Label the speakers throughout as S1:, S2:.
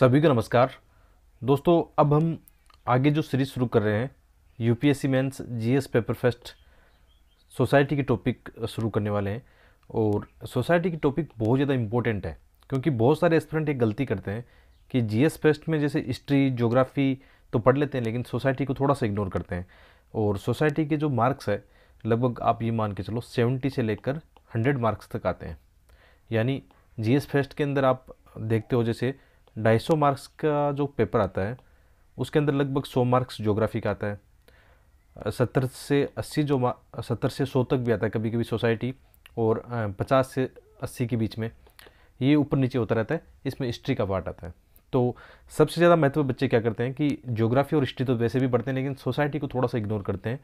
S1: सभी को नमस्कार दोस्तों अब हम आगे जो सीरीज़ शुरू कर रहे हैं UPSC mains GS paper first society की टॉपिक शुरू करने वाले हैं और सोसाइटी की टॉपिक बहुत ज़्यादा इम्पोर्टेंट है क्योंकि बहुत सारे स्टूडेंट एक गलती करते हैं कि जीएस फेस्ट में जैसे हिस्ट्री जोग्राफ़ी तो पढ़ लेते हैं लेकिन सोसाइटी को थोड़ा सा इग्नोर करते हैं और सोसाइटी के जो मार्क्स है लगभग आप ये मान के चलो सेवेंटी से लेकर हंड्रेड मार्क्स तक आते हैं यानी जी फेस्ट के अंदर आप देखते हो जैसे ढाई सौ मार्क्स का जो पेपर आता है उसके अंदर लगभग सौ मार्क्स जोग्राफी का आता है सत्तर से अस्सी जो सत्तर से सौ तक भी आता है कभी कभी सोसाइटी और पचास से अस्सी के बीच में ये ऊपर नीचे होता रहता है इसमें हिस्ट्री का पार्ट आता है तो सबसे ज़्यादा महत्व बच्चे क्या करते हैं कि ज्योग्राफी और हिस्ट्री तो वैसे भी पढ़ते हैं लेकिन सोसाइटी को थोड़ा सा इग्नोर करते हैं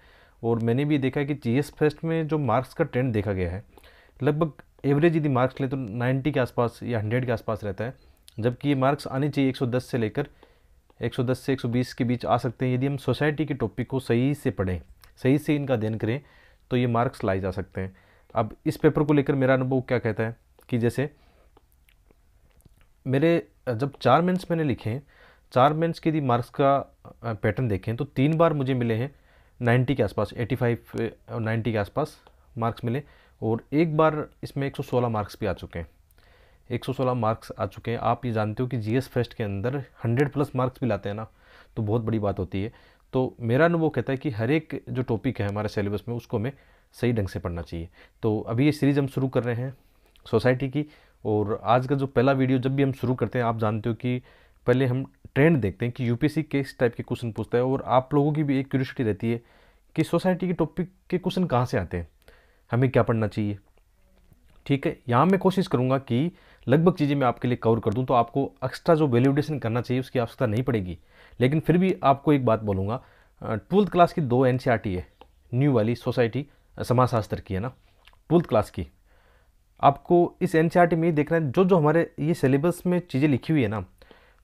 S1: और मैंने भी देखा है कि जी एस फेस्ट में जो मार्क्स का ट्रेंड देखा गया है लगभग एवरेज यदि मार्क्स लें तो 90 के आसपास या 100 के आसपास रहता है जबकि ये मार्क्स आने चाहिए 110 से लेकर 110 से 120 के बीच आ सकते हैं यदि हम सोसाइटी के टॉपिक को सही से पढ़ें सही से इनका अध्ययन करें तो ये मार्क्स लाए जा सकते हैं अब इस पेपर को लेकर मेरा अनुभव क्या कहता है कि जैसे मेरे जब चार मेंस मैंने लिखे हैं चार मेंस के यदि मार्क्स का पैटर्न देखें तो तीन बार मुझे मिले हैं 90 के आसपास 85 नाइन्टी के आसपास मार्क्स मिले और एक बार इसमें 116 मार्क्स भी आ चुके हैं 116 मार्क्स आ चुके हैं आप ये जानते हो कि जी एस फेस्ट के अंदर 100 प्लस मार्क्स भी लाते हैं ना तो बहुत बड़ी बात होती है तो मेरा अनुभव कहता है कि हर एक जो टॉपिक है हमारे सिलेबस में उसको हमें सही ढंग से पढ़ना चाहिए तो अभी ये सीरीज़ हम शुरू कर रहे हैं सोसाइटी की और आज का जो पहला वीडियो जब भी हम शुरू करते हैं आप जानते हो कि पहले हम ट्रेंड देखते हैं कि यू किस टाइप के क्वेश्चन पूछता है और आप लोगों की भी एक क्यूरसिटी रहती है कि सोसाइटी के टॉपिक के क्वेश्चन कहाँ से आते हैं हमें क्या पढ़ना चाहिए ठीक है यहाँ मैं कोशिश करूँगा कि लगभग चीज़ें मैं आपके लिए कवर कर दूँ तो आपको एक्स्ट्रा जो वैल्यूडेशन करना चाहिए उसकी आवश्यकता नहीं पड़ेगी लेकिन फिर भी आपको एक बात बोलूँगा ट्वेल्थ क्लास की दो एन e है न्यू वाली सोसाइटी समाजशास्त्र की है ना ट्वेल्थ क्लास की आपको इस एन e में देखना है जो जो हमारे ये सिलेबस में चीज़ें लिखी हुई है ना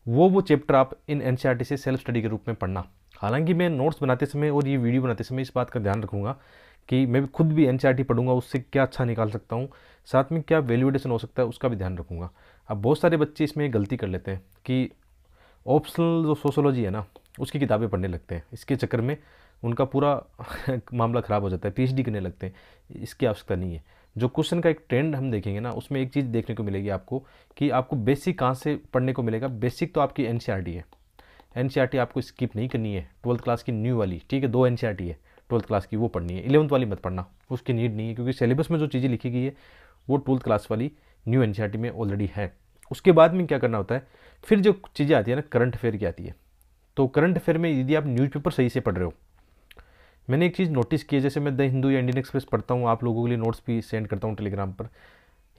S1: वो वो चैप्टर आप इन एन e से सेल्फ स्टडी के रूप में पढ़ना हालांकि मैं नोट्स बनाते समय और ये वीडियो बनाते समय इस बात का ध्यान रखूँगा कि मैं खुद भी एन पढ़ूंगा उससे क्या अच्छा निकाल सकता हूँ साथ में क्या वैल्यूडेशन हो सकता है उसका भी ध्यान रखूँगा अब बहुत सारे बच्चे इसमें गलती कर लेते हैं कि ऑप्शनल जो सोशोलॉजी है ना उसकी किताबें पढ़ने लगते हैं इसके चक्कर में उनका पूरा मामला ख़राब हो जाता है पीएचडी करने लगते हैं इसकी आवश्यकता नहीं है जो क्वेश्चन का एक ट्रेंड हम देखेंगे ना उसमें एक चीज़ देखने को मिलेगी आपको कि आपको बेसिक कहाँ से पढ़ने को मिलेगा बेसिक तो आपकी एन e है एन e आपको स्किप नहीं करनी है ट्वेल्थ क्लास की न्यू वाली ठीक है दो एन e है ट्वेल्थ क्लास की वो पढ़नी है इलेवंथ वाली मत पढ़ना उसकी नीड नहीं है क्योंकि सिलेबस में जो चीज़ें लिखी गई है वो ट्वेल्थ क्लास वाली न्यू एन में ऑलरेडी है उसके बाद में क्या करना होता है फिर जो चीज़ें आती है ना करंट अफेयर की आती है तो करंट अफेयर में यदि आप न्यूज़पेपर सही से पढ़ रहे हो मैंने एक चीज़ नोटिस की है जैसे मैं द हिंदू या इंडियन एक्सप्रेस पढ़ता हूँ आप लोगों के लिए नोट्स भी सेंड करता हूँ टेलीग्राम पर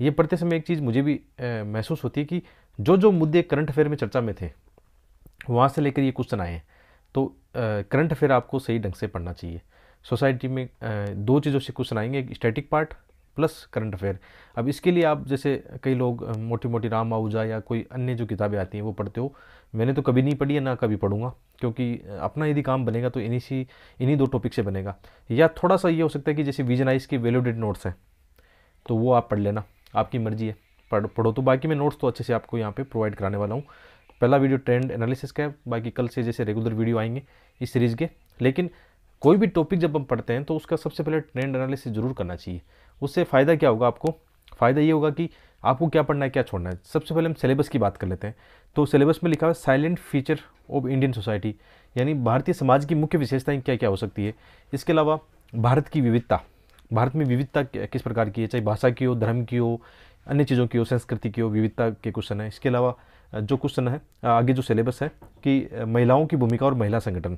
S1: ये पढ़ते समय एक चीज़ मुझे भी महसूस होती है कि जो जो मुद्दे करंट अफेयर में चर्चा में थे वहाँ से लेकर ये क्वेश्चन आए हैं तो करंट अफेयर आपको सही ढंग से पढ़ना चाहिए सोसाइटी में दो चीज़ों से क्वेश्चन आएंगे एक static part plus current affair अब इसके लिए आप जैसे कई लोग मोटी मोटी राम आहूजा या कोई अन्य जो किताबें आती हैं वो पढ़ते हो मैंने तो कभी नहीं पढ़ी है ना कभी पढ़ूंगा क्योंकि अपना यदि काम बनेगा तो इन्हीं सी इन्हीं दो टॉपिक से बनेगा या थोड़ा सा ये हो सकता है कि जैसे विजनाइज के वेलोडेड नोट्स हैं तो वो आप पढ़ लेना आपकी मर्जी है पढ़ पढ़ो तो बाकी मैं नोट्स तो अच्छे से आपको यहाँ पर प्रोवाइड कराने वाला हूँ पहला वीडियो ट्रेंड एनालिसिस का है बाकी कल से जैसे रेगुलर वीडियो आएंगे इस सीरीज़ के लेकिन कोई भी टॉपिक जब हम पढ़ते हैं तो उसका सबसे पहले ट्रेंड एनालिसिस ज़रूर करना चाहिए उससे फ़ायदा क्या होगा आपको फ़ायदा ये होगा कि आपको क्या पढ़ना है क्या छोड़ना है सबसे पहले हम सिलेबस की बात कर लेते हैं तो सिलेबस में लिखा हुआ salient feature of Indian society यानी भारतीय समाज की मुख्य विशेषताएं क्या क्या हो सकती है इसके अलावा भारत की विविधता भारत में विविधता किस प्रकार की है चाहे भाषा की हो धर्म की हो अन्य चीज़ों की हो संस्कृति की हो विविधता के क्वेश्चन है इसके अलावा जो क्वेश्चन है आगे जो सिलेबस है कि महिलाओं की भूमिका और महिला संगठन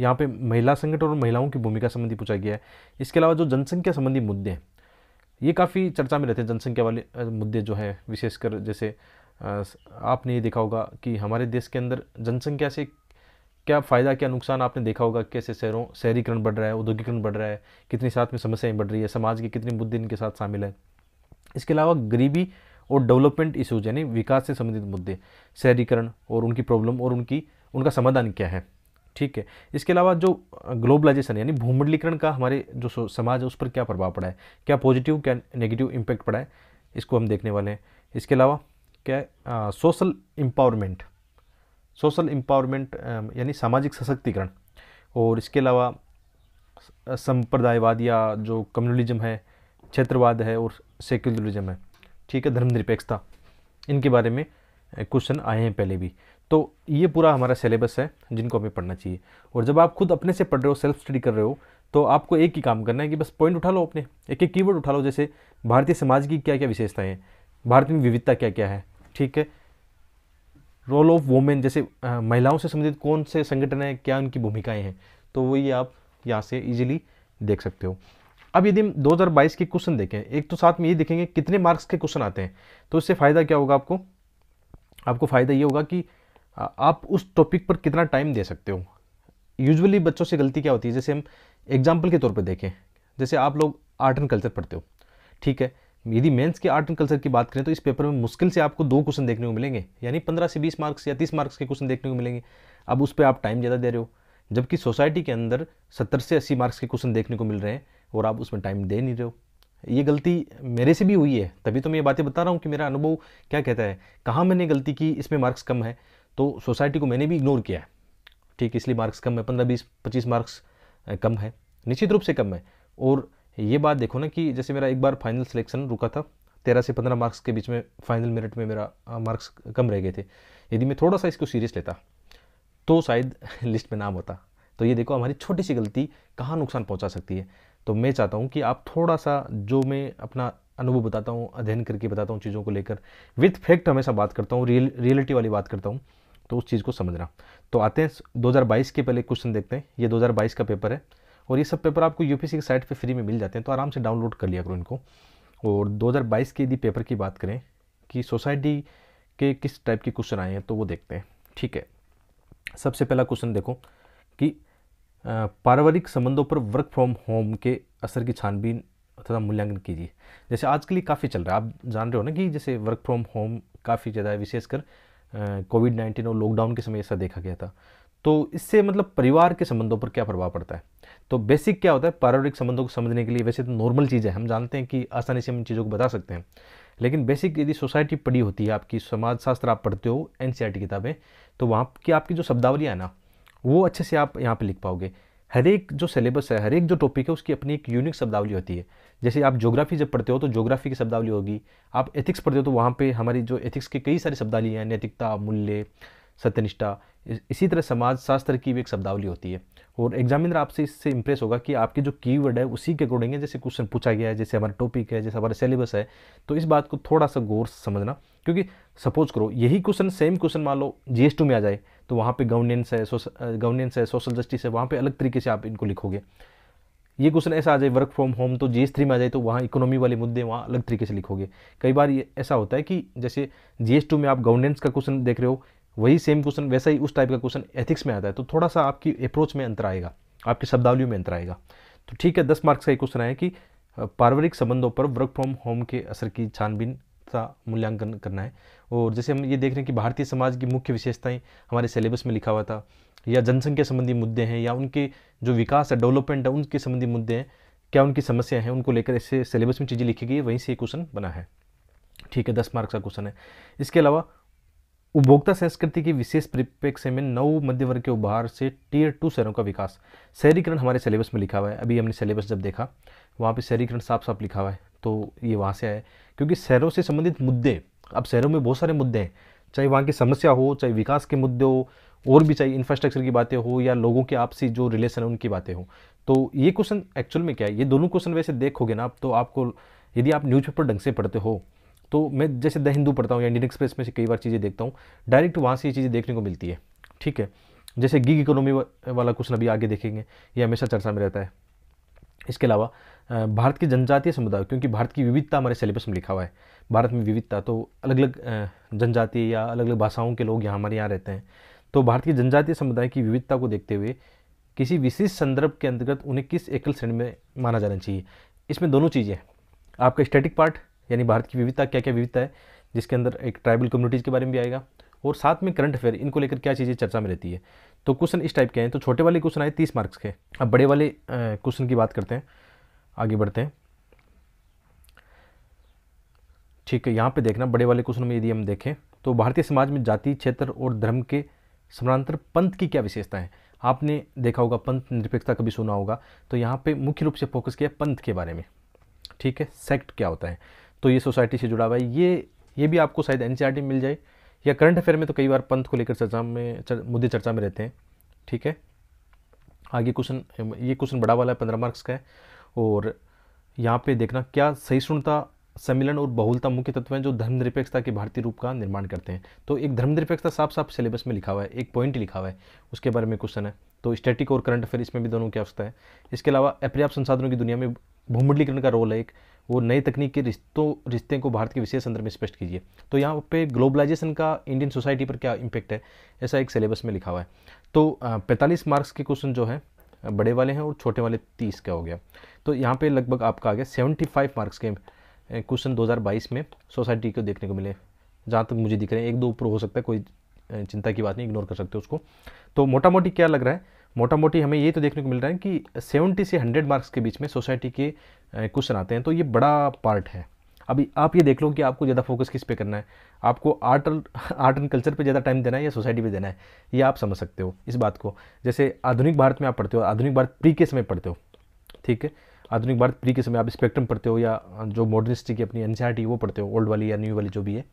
S1: यहाँ पे महिला संगठन और महिलाओं की भूमिका संबंधी पूछा गया है इसके अलावा जो जनसंख्या संबंधी मुद्दे हैं ये काफ़ी चर्चा में रहते हैं जनसंख्या वाले मुद्दे जो है विशेषकर जैसे आपने ये देखा होगा कि हमारे देश के अंदर जनसंख्या से क्या फ़ायदा क्या नुकसान आपने देखा होगा कैसे शहरों शहरीकरण बढ़ रहा है औद्योगिकरण बढ़ रहा है कितनी साथ में समस्याएं बढ़ रही है समाज के कितने मुद्दे इनके साथ शामिल है इसके अलावा गरीबी और डेवलपमेंट इशूज यानी विकास से संबंधित मुद्दे शहरीकरण और उनकी प्रॉब्लम और उनकी उनका समाधान क्या है ठीक है इसके अलावा जो ग्लोबलाइजेशन यानी भूमंडलीकरण का हमारे जो समाज है उस पर क्या प्रभाव पड़ा है क्या पॉजिटिव क्या नेगेटिव इम्पैक्ट पड़ा है इसको हम देखने वाले हैं इसके अलावा क्या आ, सोशल एम्पावरमेंट सोशल एम्पावरमेंट यानी सामाजिक सशक्तिकरण और इसके अलावा संप्रदायवाद या जो कम्युनलिज्म है क्षेत्रवाद है और सेक्युलरिज्म है ठीक है धर्मनिरपेक्षता इनके बारे में क्वेश्चन आए हैं पहले भी तो ये पूरा हमारा सिलेबस है जिनको हमें पढ़ना चाहिए और जब आप खुद अपने से पढ़ रहे हो सेल्फ स्टडी कर रहे हो तो आपको एक ही काम करना है कि बस पॉइंट उठा लो अपने एक एक कीवर्ड उठा लो जैसे भारतीय समाज की क्या क्या विशेषताएं हैं भारत में विविधता क्या क्या है ठीक है रोल ऑफ वोमेन जैसे महिलाओं से संबंधित कौन से संगठन हैं क्या उनकी भूमिकाएं हैं तो वही आप यहाँ से इजीली देख सकते हो अब यदि हम 2022 के क्वेश्चन देखें एक तो साथ में ये देखेंगे कितने मार्क्स के क्वेश्चन आते हैं तो इससे फ़ायदा क्या होगा आपको आपको फ़ायदा ये होगा कि आप उस टॉपिक पर कितना टाइम दे सकते हो यूजुअली बच्चों से गलती क्या होती है जैसे हम एग्जाम्पल के तौर पर देखें जैसे आप लोग आर्ट एंड कल्चर पढ़ते हो ठीक है यदि मेंस के आर्ट एंड कल्चर की बात करें तो इस पेपर में मुश्किल से आपको दो क्वेश्चन देखने को मिलेंगे यानी पंद्रह से बीस मार्क्स या तीस मार्क्स के क्वेश्चन देखने को मिलेंगे अब उस पर आप टाइम ज़्यादा दे रहे हो जबकि सोसाइटी के अंदर सत्तर से अस्सी मार्क्स के क्वेश्चन देखने को मिल रहे हैं और आप उसमें टाइम दे नहीं रहे हो ये गलती मेरे से भी हुई है तभी तो मैं ये बातें बता रहा हूँ कि मेरा अनुभव क्या कहता है कहाँ मैंने गलती की इसमें मार्क्स कम है तो सोसाइटी को मैंने भी इग्नोर किया है ठीक इसलिए मार्क्स कम है पंद्रह बीस पच्चीस मार्क्स कम है निश्चित रूप से कम है और ये बात देखो ना कि जैसे मेरा एक बार फाइनल सिलेक्शन रुका था तेरह से पंद्रह मार्क्स के बीच में फाइनल मेरिट में मेरा मार्क्स कम रह गए थे यदि मैं थोड़ा सा इसको सीरियस लेता तो शायद लिस्ट में नाम होता तो ये देखो हमारी छोटी सी गलती कहाँ नुकसान पहुँचा सकती है तो मैं चाहता हूँ कि आप थोड़ा सा जो मैं अपना अनुभव बताता हूँ अध्ययन करके बताता हूँ चीज़ों को लेकर विथ फैक्ट हमेशा बात करता हूँ रियल रियलिटी वाली बात करता हूँ तो उस चीज़ को समझना तो आते हैं 2022 के पहले क्वेश्चन देखते हैं ये 2022 का पेपर है और ये सब पेपर आपको यूपीसी की साइट पे फ्री में मिल जाते हैं तो आराम से डाउनलोड कर लिया करो इनको और 2022 के यदि पेपर की बात करें कि सोसाइटी के किस टाइप के क्वेश्चन आए हैं तो वो देखते हैं ठीक है सबसे पहला क्वेश्चन देखो कि पारिवारिक संबंधों पर वर्क फ्रॉम होम के असर की छानबीन तथा मूल्यांकन कीजिए जैसे आज के लिए काफ़ी चल रहा है आप जान रहे हो ना कि जैसे वर्क फ्रॉम होम काफ़ी ज़्यादा है विशेषकर कोविड नाइन्टीन और लॉकडाउन के समय ऐसा देखा गया था तो इससे मतलब परिवार के संबंधों पर क्या प्रभाव पड़ता है तो बेसिक क्या होता है पारिवारिक संबंधों को समझने के लिए वैसे तो नॉर्मल चीज़ है हम जानते हैं कि आसानी से हम इन चीज़ों को बता सकते हैं लेकिन बेसिक यदि सोसाइटी पढ़ी होती है आपकी समाजशास्त्र आप पढ़ते हो एन e किताबें तो वहाँ की आपकी जो शब्दावलियाँ ना वो अच्छे से आप यहाँ पर लिख पाओगे हर एक जो सिलेबस है हर एक जो टॉपिक है उसकी अपनी एक यूनिक शब्दावली होती है जैसे आप ज्योग्राफी जब पढ़ते हो तो ज्योग्राफी की शब्दावली होगी आप एथिक्स पढ़ते हो तो वहाँ पे हमारी जो एथिक्स के कई सारी शब्दावली हैं नैतिकता मूल्य सत्यनिष्ठा इसी तरह समाज शास्त्र की भी एक शब्दावली होती है और एग्जामिनर आपसे इससे इंप्रेस होगा कि आपके जो कीवर्ड है उसी के अकॉर्डिंग है जैसे क्वेश्चन पूछा गया है जैसे हमारा टॉपिक है जैसे हमारा सिलेबस है तो इस बात को थोड़ा सा गौर समझना क्योंकि सपोज करो यही क्वेश्चन सेम क्वेश्चन मान लो जी में आ जाए तो वहाँ पर गवर्नेंस है गवर्नेंस है सोशल जस्टिस है वहाँ पर अलग तरीके से आप इनको लिखोगे ये क्वेश्चन ऐसा आ जाए वर्क फ्रॉम होम तो जी थ्री में आ जाए तो वहाँ इकोनॉमी वाले मुद्दे वहाँ अलग तरीके से लिखोगे कई बार ये ऐसा होता है कि जैसे जी में आप गवर्नेंस का क्वेश्चन देख रहे हो वही सेम क्वेश्चन वैसा ही उस टाइप का क्वेश्चन एथिक्स में आता है तो थोड़ा सा आपकी अप्रोच में अंतर आएगा आपकी शब्दावलियों में अंतर आएगा तो ठीक है दस मार्क्स का एक क्वेश्चन आया कि पारिवारिक संबंधों पर वर्क फ्रॉम होम के असर की छानबीन का मूल्यांकन करना है और जैसे हम ये देख रहे हैं कि भारतीय समाज की मुख्य विशेषताएं हमारे सिलेबस में लिखा हुआ था या जनसंख्या संबंधी मुद्दे हैं या उनके जो विकास है डेवलपमेंट है उनके संबंधी मुद्दे हैं क्या उनकी समस्या है उनको लेकर इससे सिलेबस में चीज़ें लिखी गई है वहीं से ये क्वेश्चन बना है ठीक है दस मार्क्स का क्वेश्चन है इसके अलावा उपभोक्ता संस्कृति के विशेष परिप्रेक्ष्य में नौ मध्य वर्ग के उभार से टीयर टू शहरों का विकास शहरीकरण हमारे सिलेबस में लिखा हुआ है अभी हमने सिलेबस जब देखा वहाँ पर शहरीकरण साफ साफ लिखा हुआ है तो ये वहाँ से आया क्योंकि शहरों से संबंधित मुद्दे अब शहरों में बहुत सारे मुद्दे हैं चाहे वहाँ की समस्या हो चाहे विकास के मुद्दे हो और भी चाहिए इंफ्रास्ट्रक्चर की बातें हो या लोगों के आपसी जो रिलेशन है उनकी बातें हो तो ये क्वेश्चन एक्चुअल में क्या है ये दोनों क्वेश्चन वैसे देखोगे ना आप तो आपको यदि आप न्यूज़पेपर ढंग से पढ़ते हो तो मैं जैसे द हिंदू पढ़ता हूँ या इंडियन एक्सप्रेस में से कई बार चीज़ें देखता हूँ डायरेक्ट वहाँ से ये चीज़ें देखने को मिलती है ठीक है जैसे गिग इकोनॉमी वाला क्वेश्चन अभी आगे देखेंगे ये हमेशा चर्चा में रहता है इसके अलावा भारत के जनजातीय समुदाय क्योंकि भारत की विविधता हमारे सिलेबस में लिखा हुआ है भारत में विविधता तो अलग अलग जनजाति या अलग अलग भाषाओं के लोग यहाँ हमारे यहाँ रहते हैं तो भारतीय जनजातीय समुदाय की विविधता को देखते हुए किसी विशेष संदर्भ के अंतर्गत उन्हें किस एकल श्रेणी में माना जाना चाहिए इसमें दोनों चीज़ें हैं आपका स्टैटिक पार्ट यानी भारत की विविधता क्या क्या विविधता है जिसके अंदर एक ट्राइबल कम्युनिटीज़ के बारे में भी आएगा और साथ में करंट अफेयर इनको लेकर क्या चीज़ें चर्चा में रहती है तो क्वेश्चन इस टाइप के हैं तो छोटे वाले क्वेश्चन आए तीस मार्क्स के अब बड़े वाले क्वेश्चन की बात करते हैं आगे बढ़ते हैं ठीक है यहाँ पे देखना बड़े वाले क्वेश्चन में यदि हम देखें तो भारतीय समाज में जाति क्षेत्र और धर्म के समानांतर पंथ की क्या विशेषता है आपने देखा होगा पंथ निरपेक्षता कभी सुना होगा तो यहाँ पे मुख्य रूप से फोकस किया पंथ के बारे में ठीक है सेक्ट क्या होता है तो ये सोसाइटी से जुड़ा हुआ है ये ये भी आपको शायद एन में e मिल जाए या करंट अफेयर में तो कई बार पंथ को लेकर चर्चा में चर, मुद्दे चर्चा में रहते हैं ठीक है आगे क्वेश्चन ये क्वेश्चन बड़ा वाला है पंद्रह मार्क्स का है और यहाँ पे देखना क्या सहिष्णुता सम्मिलन और बहुलता मुख्य तत्व हैं जो धर्मनिरपेक्षता के भारतीय रूप का निर्माण करते हैं तो एक धर्मनिरपेक्षता साफ साफ सिलेबस में लिखा हुआ है एक पॉइंट लिखा हुआ है उसके बारे में क्वेश्चन है तो स्टैटिक और करंट अफेयर इसमें भी दोनों की आवश्यकता है इसके अलावा अपर्याप्त संसाधनों की दुनिया में भूमंडलीकरण का रोल है एक वो नई तकनीक के रिश्तों रिश्ते को भारत के विशेष संदर्भ में स्पष्ट कीजिए तो यहाँ पे ग्लोबलाइजेशन का इंडियन सोसाइटी पर क्या इम्पैक्ट है ऐसा एक सिलेबस में लिखा हुआ है तो पैंतालीस मार्क्स के क्वेश्चन जो है बड़े वाले हैं और छोटे वाले तीस का हो गया तो यहाँ पे लगभग आपका आ गया सेवेंटी फाइव मार्क्स के क्वेश्चन 2022 में सोसाइटी को देखने को मिले जहाँ तक मुझे दिख रहे हैं एक दो ऊपर हो सकता है कोई चिंता की बात नहीं इग्नोर कर सकते उसको तो मोटा मोटी क्या लग रहा है मोटा मोटी हमें ये तो देखने को मिल रहा है कि 70 से 100 मार्क्स के बीच में सोसाइटी के क्वेश्चन आते हैं तो ये बड़ा पार्ट है अभी आप ये देख लो कि आपको ज़्यादा फोकस किस पे करना है आपको आर्ट आर्ट एंड कल्चर पे ज़्यादा टाइम देना है या सोसाइटी पे देना है ये आप समझ सकते हो इस बात को जैसे आधुनिक भारत में आप पढ़ते हो आधुनिक भारत प्री के समय पढ़ते हो ठीक है आधुनिक भारत प्री के समय आप स्पेक्ट्रम पढ़ते हो या जो मॉडर्निस्टी की अपनी एनसीआरटी वो पढ़ते हो ओल्ड वाली या न्यू वाली जो भी है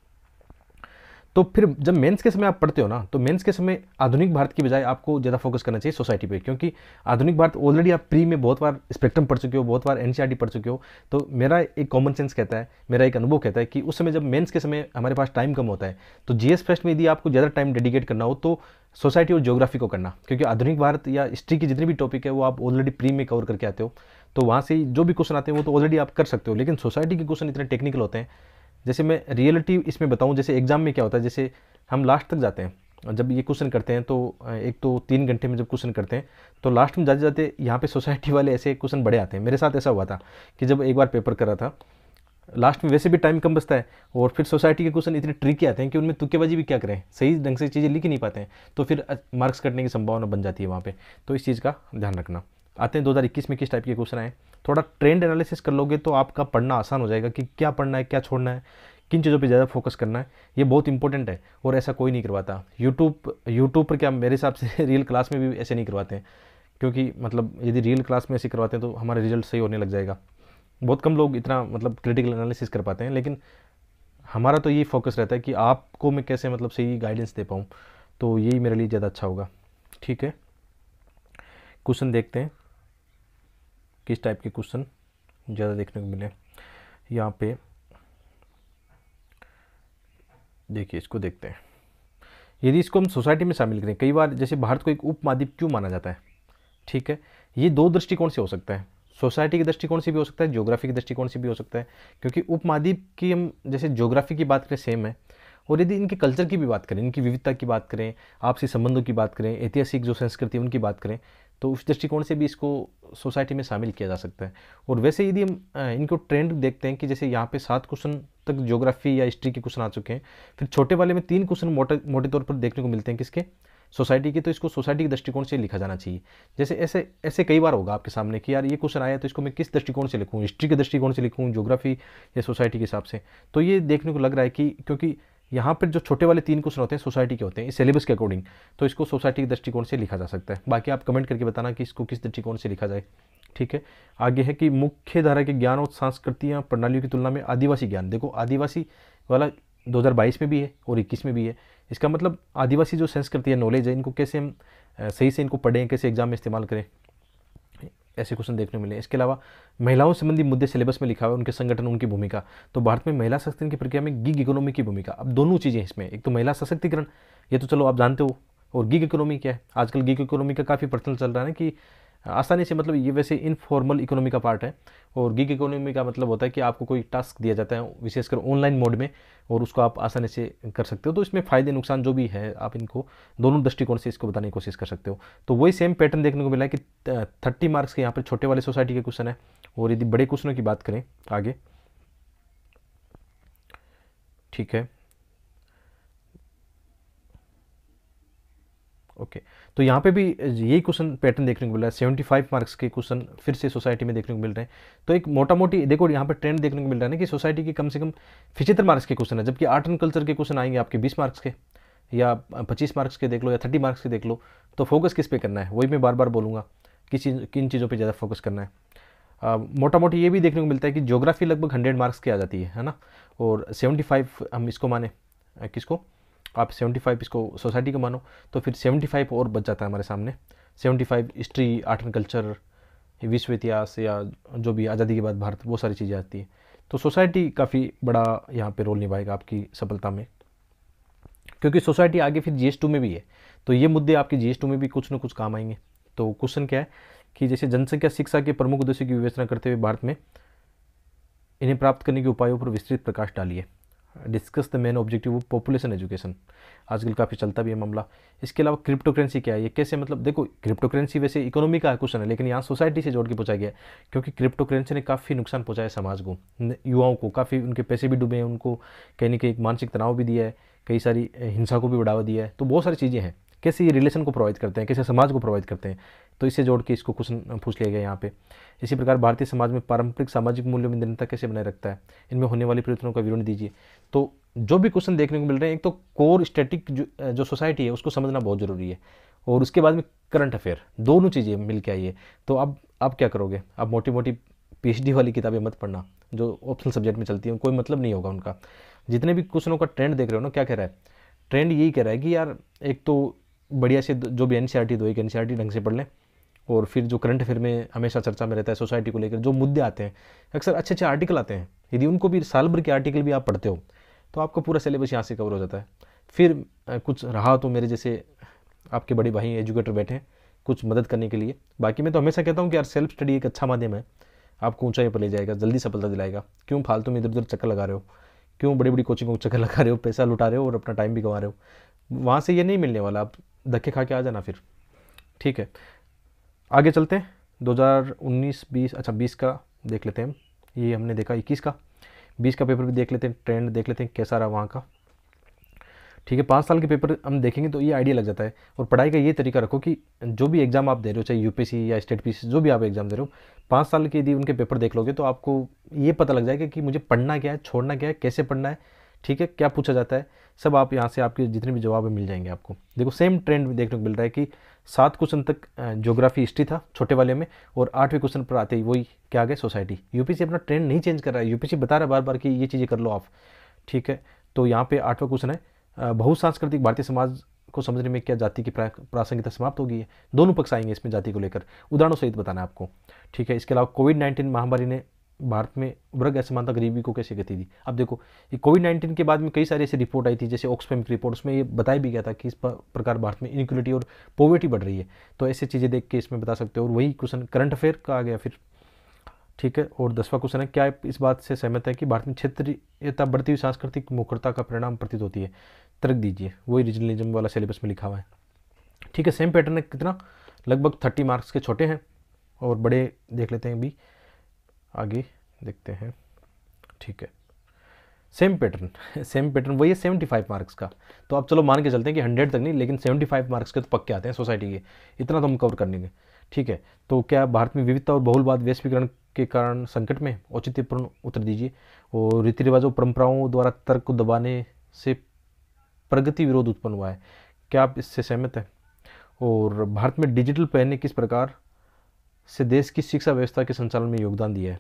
S1: तो फिर जब मेंस के समय आप पढ़ते हो ना तो मेंस के समय आधुनिक भारत की बजाय आपको ज़्यादा फोकस करना चाहिए सोसाइटी पे क्योंकि आधुनिक भारत ऑलरेडी आप प्री में बहुत बार स्पेक्ट्रम पढ़ चुके हो बहुत बार एन पढ़ चुके हो तो मेरा एक कॉमन सेंस कहता है मेरा एक अनुभव कहता है कि उस समय जब मेंस के समय हमारे पास टाइम कम होता है तो जी फेस्ट में यदि आपको ज़्यादा टाइम डेडिकेट करना हो तो सोसाइटी और ज्योग्राफी को करना क्योंकि आधुनिक भारत या हिस्ट्री की जितनी भी टॉपिक है वो आप ऑलरेडी प्री में कवर करके आते हो तो वहाँ से जो भी क्वेश्चन आते हैं वो तो ऑलरेडी आप कर सकते हो लेकिन सोसाइटी के क्वेश्चन इतने टेक्निकल होते हैं जैसे मैं रियलिटी इसमें बताऊँ जैसे एग्ज़ाम में क्या होता है जैसे हम लास्ट तक जाते हैं और जब ये क्वेश्चन करते हैं तो एक तो तीन घंटे में जब क्वेश्चन करते हैं तो लास्ट में जाते जाते यहाँ पे सोसाइटी वाले ऐसे क्वेश्चन बड़े आते हैं मेरे साथ ऐसा हुआ था कि जब एक बार पेपर करा था लास्ट में वैसे भी टाइम कम बचता है और फिर सोसाइटी के क्वेश्चन इतने ट्रिकी आते हैं कि उनमें तुक्केबाजी भी क्या करें सही ढंग से चीज़ें लिख ही नहीं पाते हैं तो फिर मार्क्स कटने की संभावना बन जाती है वहाँ पर तो इस चीज़ का ध्यान रखना आते हैं 2021 में किस टाइप के क्वेश्चन आए थोड़ा ट्रेंड एनालिसिस कर लोगे तो आपका पढ़ना आसान हो जाएगा कि क्या पढ़ना है क्या छोड़ना है किन चीज़ों पे ज़्यादा फोकस करना है ये बहुत इंपॉर्टेंट है और ऐसा कोई नहीं करवाता यूट्यूब यूट्यूब पर क्या मेरे हिसाब से रियल क्लास में भी ऐसे नहीं करवाते हैं क्योंकि मतलब यदि रियल क्लास में ऐसे करवाते हैं तो हमारा रिजल्ट सही होने लग जाएगा बहुत कम लोग इतना मतलब क्रिटिकल एनालिसिस कर पाते हैं लेकिन हमारा तो ये फोकस रहता है कि आपको मैं कैसे मतलब सही गाइडेंस दे पाऊँ तो यही मेरे लिए ज़्यादा अच्छा होगा ठीक है क्वेश्चन देखते हैं किस टाइप के क्वेश्चन ज़्यादा देखने को मिले यहाँ पे देखिए इसको देखते हैं यदि इसको हम सोसाइटी में शामिल करें कई बार जैसे भारत को एक उपमहाद्वीप क्यों माना जाता है ठीक है ये दो दृष्टिकोण से हो सकता है सोसाइटी के दृष्टिकोण से भी हो सकता है जोग्राफी के दृष्टिकोण से भी हो सकता है क्योंकि उपमहाद्वीप की हम जैसे ज्योग्राफी की बात करें सेम है और यदि इनके कल्चर की भी बात करें इनकी विविधता की बात करें आपसी संबंधों की बात करें ऐतिहासिक जो संस्कृति है उनकी बात करें तो उस दृष्टिकोण से भी इसको सोसाइटी में शामिल किया जा सकता है और वैसे यदि हम इनको ट्रेंड देखते हैं कि जैसे यहाँ पे सात क्वेश्चन तक ज्योग्राफी या हिस्ट्री के क्वेश्चन आ चुके हैं फिर छोटे वाले में तीन क्वेश्चन मोटे मोटे तौर पर देखने को मिलते हैं किसके सोसाइटी के तो इसको सोसाइटी के दृष्टिकोण से लिखा जाना चाहिए जैसे ऐसे ऐसे कई बार होगा आपके सामने कि यार ये क्वेश्चन आया तो इसको मैं किस दृष्टिकोण से लिखूँ हिस्ट्री के दृष्टिकोण से लिखूँ जोग्राफी या सोसाइटी के हिसाब से तो ये देखने को लग रहा है कि क्योंकि यहाँ पर जो छोटे वाले तीन क्वेश्चन होते हैं सोसाइटी के होते हैं इस सिलेबस के अकॉर्डिंग तो इसको सोसाइटी के दृष्टिकोण से लिखा जा सकता है बाकी आप कमेंट करके बताना कि इसको किस दृष्टिकोण से लिखा जाए ठीक है आगे है कि मुख्य धारा के ज्ञान और सांस्कृतियाँ प्रणालियों की तुलना में आदिवासी ज्ञान देखो आदिवासी वाला 2022 में भी है और 21 में भी है इसका मतलब आदिवासी जो संस्कृति है नॉलेज है इनको कैसे हम सही से इनको पढ़ें कैसे एग्जाम में इस्तेमाल करें ऐसे क्वेश्चन देखने मिले इसके अलावा महिलाओं संबंधी मुद्दे सिलेबस में लिखा हुआ है उनके संगठन उनकी भूमिका तो भारत में महिला सशक्तिकरण की प्रक्रिया में गिग इकोनॉमी की भूमिका अब दोनों चीज़ें इसमें एक तो महिला सशक्तिकरण ये तो चलो आप जानते हो और गिग इकोनॉमी क्या है आजकल गिग इकोनॉमी का काफ़ी प्रचलन चल रहा है कि आसानी से मतलब ये वैसे इनफॉर्मल इकोनॉमी का पार्ट है और गिग इकोनॉमी का मतलब होता है कि आपको कोई टास्क दिया जाता है विशेषकर ऑनलाइन मोड में और उसको आप आसानी से कर सकते हो तो इसमें फ़ायदे नुकसान जो भी है आप इनको दोनों दृष्टिकोण से इसको बताने की कोशिश कर सकते हो तो वही सेम पैटर्न देखने को मिला है कि थर्टी मार्क्स के यहाँ पर छोटे वाले सोसाइटी के क्वेश्चन है और यदि बड़े क्वेश्चनों की बात करें आगे ठीक है तो यहाँ पे भी यही क्वेश्चन पैटर्न देखने को मिल रहा है सेवेंटी फाइव मार्क्स के क्वेश्चन फिर से सोसाइटी में देखने को मिल रहे हैं तो एक मोटा मोटी देखो यहाँ पे ट्रेंड देखने को मिल रहा है ना कि सोसाइटी के कम से कम पिछहत्तर मार्क्स के क्वेश्चन है जबकि आर्ट एंड कल्चर के क्वेश्चन आएंगे आपके बीस मार्क्स के या पच्चीस मार्क्स के देख लो या थर्टी मार्क्स के देख लो तो फोकस किस पे करना है वही मैं बार बार बोलूँगा किस चीज़ किन चीज़ों पर ज़्यादा फोकस करना है आ, मोटा मोटी ये भी देखने को मिलता है कि जोग्राफी लगभग हंड्रेड मार्क्स की आ जाती है है ना और सेवेंटी फाइव हम इसको माने किसको आप 75 इसको सोसाइटी को मानो तो फिर 75 और बच जाता है हमारे सामने 75 हिस्ट्री आर्ट एंड कल्चर विश्व इतिहास या जो भी आज़ादी के बाद भारत वो सारी चीज़ें आती हैं तो सोसाइटी काफ़ी बड़ा यहाँ पे रोल निभाएगा आपकी सफलता में क्योंकि सोसाइटी आगे फिर जी में भी है तो ये मुद्दे आपके जी में भी कुछ ना कुछ काम आएंगे तो क्वेश्चन क्या है कि जैसे जनसंख्या शिक्षा के प्रमुख उद्देश्य की विवेचना करते हुए भारत में इन्हें प्राप्त करने के उपायों पर विस्तृत प्रकाश डालिए डिस्कस द मेन ऑब्जेक्टिव वो पॉपुलेशन एजुकेशन आजकल काफ़ी चलता भी है मामला इसके अलावा क्रिप्टो करेंसी क्या है ये कैसे मतलब देखो क्रिप्टो करेंसी वैसे इकोनॉमी का क्वेश्चन है लेकिन यहाँ सोसाइटी से जोड़ के पूछा गया क्योंकि क्रिप्टो करेंसी ने काफ़ी नुकसान पहुँचाया समाज को युवाओं को काफ़ी उनके पैसे भी डूबे हैं उनको कहीं ना कहीं मानसिक तनाव भी दिया है कई सारी हिंसा को भी बढ़ावा दिया है तो बहुत सारी चीज़ें हैं कैसे ये रिलेशन को प्रोवाइड करते हैं कैसे समाज को प्रोवाइड करते हैं तो इसे जोड़ के इसको क्वेश्चन पूछ लिया गया यहाँ पे इसी प्रकार भारतीय समाज में पारंपरिक सामाजिक मूल्यों में निरंतर कैसे बनाए रखता है इनमें होने वाले परिवर्तनों का विवरण दीजिए तो जो भी क्वेश्चन देखने को मिल रहे हैं एक तो कोर स्टैटिक जो सोसाइटी है उसको समझना बहुत ज़रूरी है और उसके बाद में करंट अफेयर दोनों चीज़ें मिल के आइए तो अब आप क्या करोगे आप मोटी मोटी पीएचडी वाली किताबें मत पढ़ना जो ऑप्शनल सब्जेक्ट में चलती हैं कोई मतलब नहीं होगा उनका जितने भी क्वेश्चनों का ट्रेंड देख रहे हो ना क्या कह रहा है ट्रेंड यही कह रहा है कि यार एक तो बढ़िया से जो भी एन सी आर टी दो एक एन सी आर टी ढंग से पढ़ लें और फिर जो करंट अफेयर में हमेशा चर्चा में रहता है सोसाइटी को लेकर जो मुद्दे आते हैं अक्सर अच्छे अच्छे आर्टिकल आते हैं यदि उनको भी साल भर के आर्टिकल भी आप पढ़ते हो तो आपका पूरा सिलेबस यहाँ से कवर हो जाता है फिर कुछ रहा तो मेरे जैसे आपके बड़े भाई एजुकेटर बैठे हैं कुछ मदद करने के लिए बाकी मैं तो हमेशा कहता हूँ कि यार सेल्फ स्टडी एक अच्छा माध्यम है आपको ऊंचाई पर ले जाएगा जल्दी सफलता दिलाएगा क्यों फालतू में इधर उधर चक्कर लगा रहे हो क्यों बड़ी बड़ी कोचिंगों को चक्कर लगा रहे हो पैसा लुटा रहे हो और अपना टाइम भी गंवा रहे हो वहाँ से ये नहीं मिलने वाला आप धक्के खा के आ जाना फिर ठीक है आगे चलते हैं 2019 20 अच्छा 20 का देख लेते हैं ये हमने देखा 21 का 20 का पेपर भी देख लेते हैं ट्रेंड देख लेते हैं कैसा रहा वहाँ का ठीक है पाँच साल के पेपर हम देखेंगे तो ये आइडिया लग जाता है और पढ़ाई का ये तरीका रखो कि जो भी एग्ज़ाम आप दे रहे हो चाहे यूपीएससी या स्टेट पी जो भी आप एग्ज़ाम दे रहे हो पाँच साल के यदि उनके पेपर देख लोगे तो आपको ये पता लग जाएगा कि मुझे पढ़ना क्या है छोड़ना क्या है कैसे पढ़ना है ठीक है क्या पूछा जाता है सब आप यहाँ से आपके जितने भी जवाब मिल जाएंगे आपको देखो सेम ट्रेंड देखने को मिल रहा है कि सात क्वेश्चन तक ज्योग्राफी हिस्ट्री था छोटे वाले में और आठवें क्वेश्चन पर आते ही वही क्या आ गए सोसाइटी यूपीसी अपना ट्रेंड नहीं चेंज कर रहा है यूपीसी बता रहा है बार बार कि ये चीज़ें कर लो आप ठीक है तो यहाँ पे आठवां क्वेश्चन है बहुसांस्कृतिक भारतीय समाज को समझने में क्या जाति की प्रासंगिकता समाप्त होगी है दोनों पक्ष आएंगे इसमें जाति को लेकर उदाहरणों सहित बताना आपको ठीक है इसके अलावा कोविड नाइन्टीन महामारी ने भारत में वर्ग असमानता गरीबी को कैसे गति थी अब देखो ये कोविड नाइन्टीन के बाद में कई सारी ऐसी रिपोर्ट आई थी जैसे ऑक्सफैम की रिपोर्ट उसमें ये बताया भी गया था कि इस प्रकार भारत में इनक्यूलिटी और पॉवर्टी बढ़ रही है तो ऐसी चीज़ें देख के इसमें बता सकते हो और वही क्वेश्चन करंट अफेयर का आ गया फिर ठीक है और दसवां क्वेश्चन है क्या इस बात से सहमत है कि भारत में क्षेत्रीयता बढ़ती हुई सांस्कृतिक मुखरता का परिणाम प्रतीत होती है तर्क दीजिए वही रीजनलिज्म वाला सिलेबस में लिखा हुआ है ठीक है सेम पैटर्न है कितना लगभग थर्टी मार्क्स के छोटे हैं और बड़े देख लेते हैं अभी आगे देखते हैं ठीक है सेम पैटर्न सेम पैटर्न वही है सेवेंटी फाइव मार्क्स का तो आप चलो मान के चलते हैं कि हंड्रेड तक नहीं लेकिन सेवेंटी फाइव मार्क्स के तो पक्के आते हैं सोसाइटी के इतना तो हम कवर कर लेंगे ठीक है तो क्या भारत में विविधता और बहुलवाद वैश्वीकरण के कारण संकट में औचित्यपूर्ण उत्तर दीजिए और रीति रिवाजों परंपराओं द्वारा तर्क को दबाने से प्रगति विरोध उत्पन्न हुआ है क्या आप इससे सहमत हैं और भारत में डिजिटल पहने किस प्रकार से देश की शिक्षा व्यवस्था के संचालन में योगदान दिया है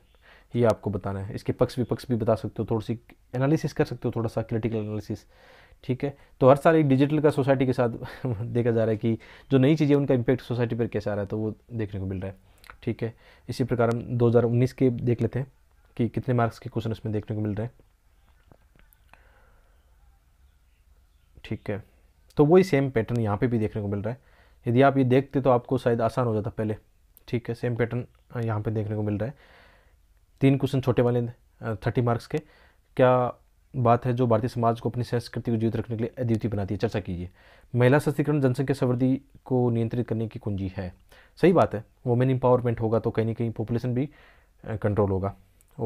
S1: ये आपको बताना है इसके पक्ष विपक्ष भी, बता सकते हो थोड़ी सी एनालिसिस कर सकते हो थोड़ा सा क्रिटिकल एनालिसिस ठीक है तो हर साल एक डिजिटल का सोसाइटी के साथ देखा जा रहा है कि जो नई चीज़ें उनका इम्पैक्ट सोसाइटी पर कैसे आ रहा है तो वो देखने को मिल रहा है ठीक है इसी प्रकार हम 2019 के देख लेते हैं कि कितने मार्क्स के क्वेश्चन इसमें देखने को मिल रहे हैं ठीक है तो वही सेम पैटर्न यहाँ पे भी देखने को मिल रहा है यदि आप ये देखते तो आपको शायद आसान हो जाता पहले ठीक है सेम पैटर्न यहाँ पे देखने को मिल रहा है तीन क्वेश्चन छोटे वाले थर्टी मार्क्स के क्या बात है जो भारतीय समाज को अपनी संस्कृति को जीवित रखने के लिए अद्वितीय बनाती है चर्चा कीजिए महिला सशक्तिकरण जनसंख्या संवृद्धि को नियंत्रित करने की कुंजी है सही बात है वुमेन एम्पावरमेंट होगा तो कहीं ना कहीं पॉपुलेशन भी कंट्रोल होगा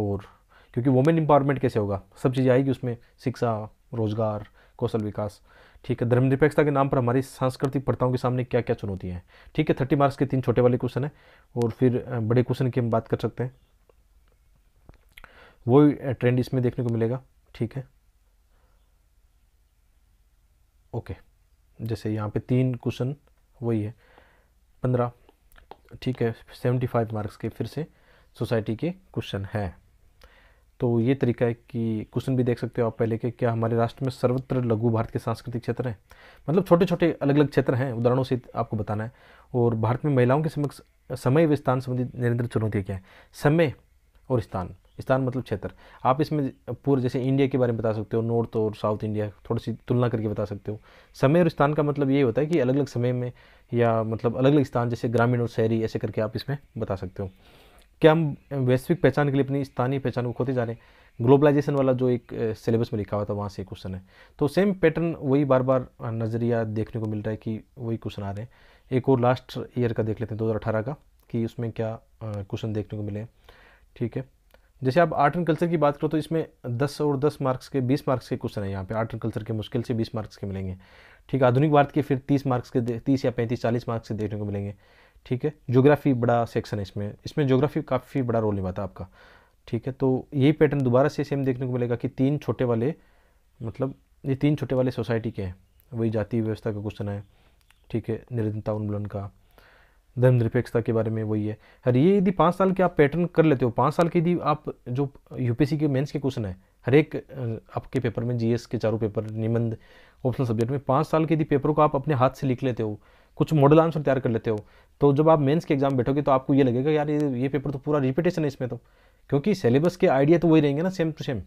S1: और क्योंकि वुमेन एम्पावरमेंट कैसे होगा सब चीज़ें आएगी उसमें शिक्षा रोज़गार कौशल विकास ठीक है धर्मनिरपेक्षता के नाम पर हमारी सांस्कृतिक प्रथाओं के सामने क्या क्या चुनौतियाँ हैं ठीक है थर्टी मार्क्स के तीन छोटे वाले क्वेश्चन हैं और फिर बड़े क्वेश्चन की हम बात कर सकते हैं वो ट्रेंड इसमें देखने को मिलेगा ठीक है ओके जैसे यहाँ पे तीन क्वेश्चन वही है पंद्रह ठीक है सेवेंटी फाइव मार्क्स के फिर से सोसाइटी के क्वेश्चन हैं तो ये तरीका है कि क्वेश्चन भी देख सकते हो आप पहले के क्या हमारे राष्ट्र में सर्वत्र लघु भारत के सांस्कृतिक क्षेत्र हैं मतलब छोटे छोटे अलग अलग क्षेत्र हैं उदाहरणों से आपको बताना है और भारत में महिलाओं के समक्ष समय व स्थान संबंधित निरंतर चुनौतियाँ क्या है समय और स्थान स्थान मतलब क्षेत्र आप इसमें पूरे जैसे इंडिया के बारे में बता सकते हो नॉर्थ और साउथ इंडिया थोड़ी सी तुलना करके बता सकते हो समय और स्थान का मतलब ये होता है कि अलग अलग समय में या मतलब अलग अलग स्थान जैसे ग्रामीण और शहरी ऐसे करके आप इसमें बता सकते हो क्या हम वैश्विक पहचान के लिए अपनी स्थानीय पहचान को खोते जा रहे हैं ग्लोबलाइजेशन वाला जो एक सिलेबस में लिखा हुआ था वहाँ से क्वेश्चन है तो सेम पैटर्न वही बार बार नज़रिया देखने को मिल रहा है कि वही क्वेश्चन आ रहे हैं एक और लास्ट ईयर का देख लेते हैं दो का कि उसमें क्या क्वेश्चन देखने को मिले ठीक है जैसे आप आर्ट एंड कल्चर की बात करो तो इसमें 10 और 10 मार्क्स के 20 मार्क्स के क्वेश्चन है यहाँ पे आर्ट एंड कल्चर के मुश्किल से 20 मार्क्स के मिलेंगे ठीक है आधुनिक भारत के फिर 30 मार्क्स के 30 या 35 40 मार्क्स के देखने को मिलेंगे ठीक है जोग्राफ़ी बड़ा सेक्शन है इसमें इसमें जोग्राफ़ी काफ़ी बड़ा रोल निभाता है आपका ठीक है तो यही पैटर्न दोबारा से सेम देखने को मिलेगा कि तीन छोटे वाले मतलब ये तीन छोटे वाले सोसाइटी के हैं वही जाति व्यवस्था का क्वेश्चन है ठीक है निरंतरता उन्मूलन का धर्मनिरपेक्षता के बारे में वही है हर ये यदि पाँच साल के आप पैटर्न कर लेते हो पाँच साल के यदि आप जो यूपीएससी के मेंस के क्वेश्चन है हर एक आपके पेपर में जीएस के चारों पेपर निबंध ऑप्शनल सब्जेक्ट में पाँच साल के यदि पेपरों को आप अपने हाथ से लिख लेते हो कुछ मॉडल आंसर तैयार कर लेते हो तो जब आप मेंस के एग्जाम बैठोगे तो आपको ये लगेगा यार ये ये पेपर तो पूरा रिपीटेशन है इसमें तो क्योंकि सिलेबस के आइडिया तो वही रहेंगे ना सेम टू सेम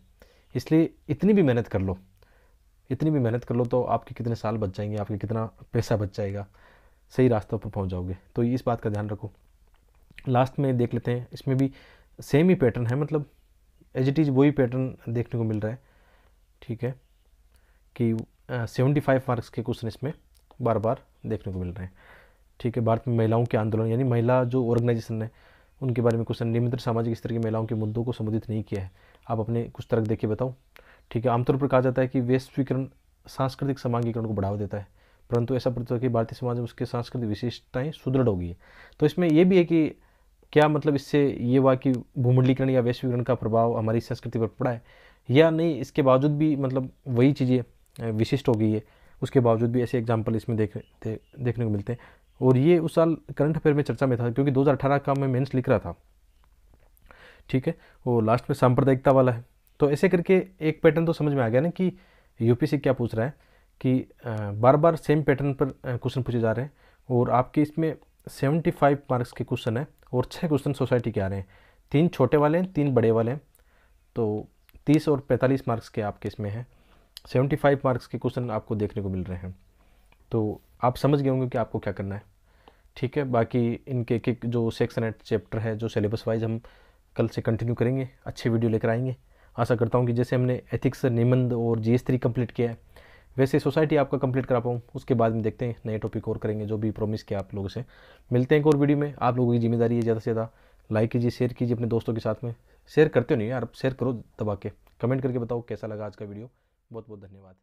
S1: इसलिए इतनी भी मेहनत कर लो इतनी भी मेहनत कर लो तो आपके कितने साल बच जाएंगे आपके कितना पैसा बच जाएगा सही रास्ते पर पहुँच जाओगे तो इस बात का ध्यान रखो लास्ट में देख लेते हैं इसमें भी सेम ही पैटर्न है मतलब एज इट इज़ वही पैटर्न देखने को मिल रहा है ठीक है कि सेवेंटी फाइव मार्क्स के क्वेश्चन इसमें बार बार देखने को मिल रहे हैं ठीक है भारत में महिलाओं के आंदोलन यानी महिला जो ऑर्गेनाइजेशन है उनके बारे में कुछ नियमित सामाजिक स्तर की महिलाओं के मुद्दों को संबोधित नहीं किया है आप अपने कुछ तर्क देखिए बताओ ठीक है आमतौर पर कहा जाता है कि वैश्वीकरण सांस्कृतिक समांगीकरण को बढ़ावा देता है परंतु ऐसा प्रतीत कि भारतीय समाज में उसके सांस्कृतिक विशेषताएँ सुदृढ़ होगी है तो इसमें यह भी है कि क्या मतलब इससे ये हुआ कि भूमंडलीकरण या वैश्वीकरण का प्रभाव हमारी संस्कृति पर पड़ा है या नहीं इसके बावजूद भी मतलब वही चीज़ें विशिष्ट हो गई है उसके बावजूद भी ऐसे एग्जाम्पल इसमें देख दे, देखने को मिलते हैं और ये उस साल करंट अफेयर में चर्चा में था क्योंकि 2018 का मैं मेंस लिख रहा था ठीक है वो लास्ट में सांप्रदायिकता वाला है तो ऐसे करके एक पैटर्न तो समझ में आ गया ना कि यूपीसी क्या पूछ रहा है कि बार बार सेम पैटर्न पर क्वेश्चन पूछे जा रहे हैं और आपके इसमें सेवेंटी फाइव मार्क्स के क्वेश्चन हैं और छः क्वेश्चन सोसाइटी के आ रहे हैं तीन छोटे वाले हैं तीन बड़े वाले हैं तो तीस और पैंतालीस मार्क्स के आपके इसमें हैं सेवेंटी फाइव मार्क्स के क्वेश्चन आपको देखने को मिल रहे हैं तो आप समझ गए होंगे कि आपको क्या करना है ठीक है बाकी इनके एक जो सेक्शन एट चैप्टर है जो सिलेबस वाइज हम कल से कंटिन्यू करेंगे अच्छे वीडियो लेकर आएंगे आशा करता हूँ कि जैसे हमने एथिक्स निबंध और जी एस थ्री कम्प्लीट किया है वैसे सोसाइटी आपका कंप्लीट करा पाऊँ उसके बाद में देखते हैं नए टॉपिक और करेंगे जो भी प्रॉमिस किया आप लोगों से मिलते हैं एक और वीडियो में आप लोगों की जिम्मेदारी है ज़्यादा से ज़्यादा लाइक कीजिए शेयर कीजिए अपने दोस्तों के साथ में शेयर करते हो नहीं यार शेयर करो दबा के कमेंट करके बताओ कैसा लगा आज का वीडियो बहुत बहुत धन्यवाद